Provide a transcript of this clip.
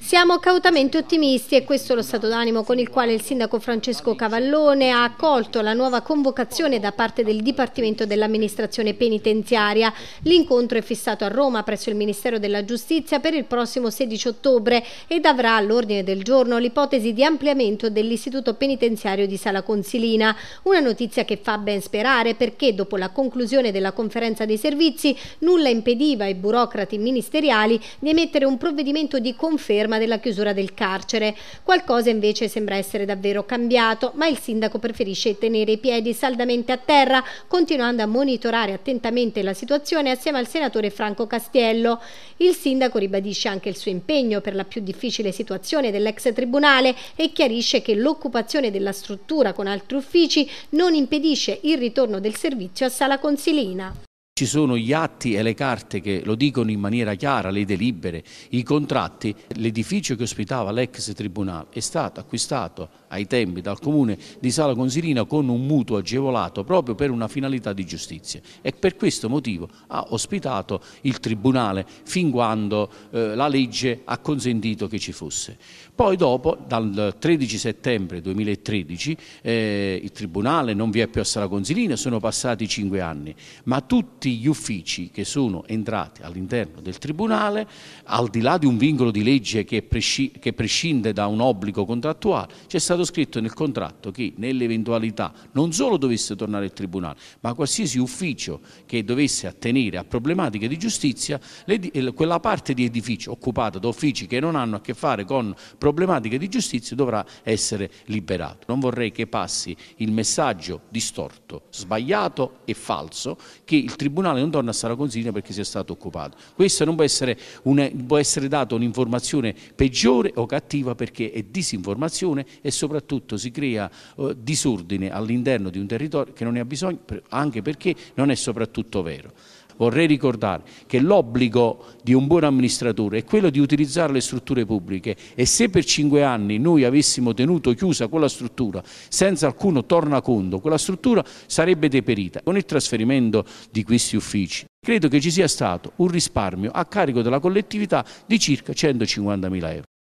Siamo cautamente ottimisti e questo è lo stato d'animo con il quale il sindaco Francesco Cavallone ha accolto la nuova convocazione da parte del Dipartimento dell'Amministrazione Penitenziaria. L'incontro è fissato a Roma presso il Ministero della Giustizia per il prossimo 16 ottobre ed avrà all'ordine del giorno l'ipotesi di ampliamento dell'Istituto Penitenziario di Sala Consilina. Una notizia che fa ben sperare perché dopo la conclusione della conferenza dei servizi nulla impediva ai burocrati ministeriali di emettere un provvedimento di conferenza conferma della chiusura del carcere. Qualcosa invece sembra essere davvero cambiato, ma il sindaco preferisce tenere i piedi saldamente a terra, continuando a monitorare attentamente la situazione assieme al senatore Franco Castiello. Il sindaco ribadisce anche il suo impegno per la più difficile situazione dell'ex tribunale e chiarisce che l'occupazione della struttura con altri uffici non impedisce il ritorno del servizio a Sala Consilina. Ci sono gli atti e le carte che lo dicono in maniera chiara, le delibere, i contratti. L'edificio che ospitava l'ex tribunale è stato acquistato ai tempi dal comune di Sala Consilina con un mutuo agevolato proprio per una finalità di giustizia e per questo motivo ha ospitato il tribunale fin quando eh, la legge ha consentito che ci fosse. Poi dopo, dal 13 settembre 2013, eh, il tribunale non vi è più a Sala Consilina, sono passati cinque anni, ma tutti tutti gli uffici che sono entrati all'interno del Tribunale, al di là di un vincolo di legge che, prescinde da un obbligo contrattuale, c'è stato scritto nel contratto che nell'eventualità non solo dovesse tornare il Tribunale, ma qualsiasi ufficio che dovesse attenere a problematiche di giustizia, eh, quella parte di edificio occupata da uffici che non hanno a che fare con problematiche di giustizia dovrà essere liberato. Non vorrei che passi il messaggio distorto, sbagliato e falso che il Tribunale tribunale non torna a stare a Consilina perché sia stato occupato. Questo non può essere, una, può essere dato un'informazione peggiore o cattiva perché è disinformazione e soprattutto si crea eh, disordine all'interno di un territorio che non ne ha bisogno anche perché non è soprattutto vero vorrei ricordare che l'obbligo di un buon amministratore è quello di utilizzare le strutture pubbliche e se per cinque anni noi avessimo tenuto chiusa quella struttura senza alcuno tornaconto, quella struttura sarebbe deperita. Con il trasferimento di questi uffici credo che ci sia stato un risparmio a carico della collettività di circa 150.000 euro.